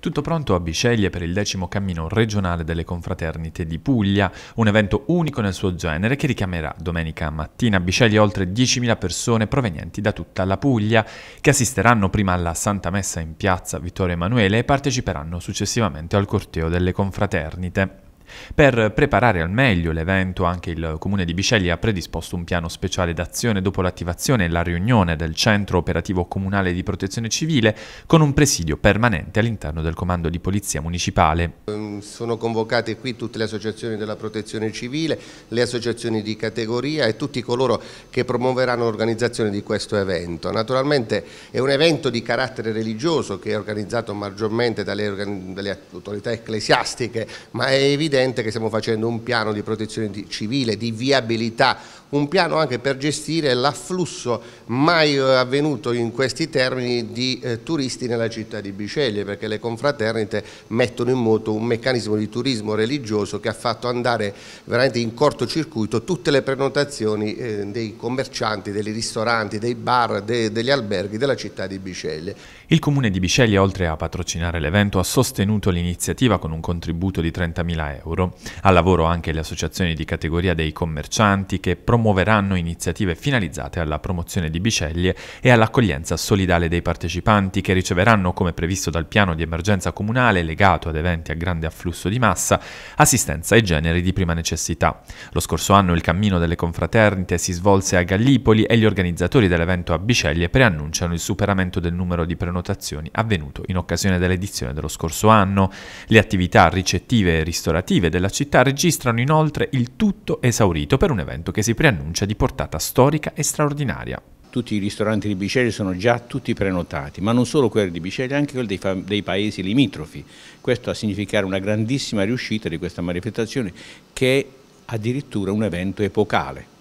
Tutto pronto a Bisceglie per il decimo cammino regionale delle confraternite di Puglia, un evento unico nel suo genere che richiamerà domenica mattina a Bisceglie oltre 10.000 persone provenienti da tutta la Puglia, che assisteranno prima alla Santa Messa in piazza Vittorio Emanuele e parteciperanno successivamente al corteo delle confraternite. Per preparare al meglio l'evento anche il Comune di Bisceglie ha predisposto un piano speciale d'azione dopo l'attivazione e la riunione del Centro Operativo Comunale di Protezione Civile con un presidio permanente all'interno del Comando di Polizia Municipale. Ehm, sono convocate qui tutte le associazioni della protezione civile, le associazioni di categoria e tutti coloro che promuoveranno l'organizzazione di questo evento. Naturalmente è un evento di carattere religioso che è organizzato maggiormente dalle, dalle autorità ecclesiastiche, ma è evidente presente che stiamo facendo un piano di protezione civile, di viabilità, un piano anche per gestire l'afflusso mai eh, avvenuto in questi termini di eh, turisti nella città di Biceglie, perché le confraternite mettono in moto un meccanismo di turismo religioso che ha fatto andare veramente in cortocircuito tutte le prenotazioni eh, dei commercianti, dei ristoranti, dei bar, de, degli alberghi della città di Biceglie. Il comune di Biceglie, oltre a patrocinare l'evento, ha sostenuto l'iniziativa con un contributo di 30.000 euro euro. Al lavoro anche le associazioni di categoria dei commercianti che promuoveranno iniziative finalizzate alla promozione di biceglie e all'accoglienza solidale dei partecipanti che riceveranno, come previsto dal piano di emergenza comunale legato ad eventi a grande afflusso di massa, assistenza ai generi di prima necessità. Lo scorso anno il cammino delle confraternite si svolse a Gallipoli e gli organizzatori dell'evento a Biceglie preannunciano il superamento del numero di prenotazioni avvenuto in occasione dell'edizione dello scorso anno. Le attività ricettive e ristorative attive della città registrano inoltre il tutto esaurito per un evento che si preannuncia di portata storica e straordinaria tutti i ristoranti di Biceglie sono già tutti prenotati, ma non solo quelli di Biceglie, anche quelli dei, dei, paesi limitrofi. Questo a significare una grandissima riuscita di questa manifestazione che è addirittura un evento epocale.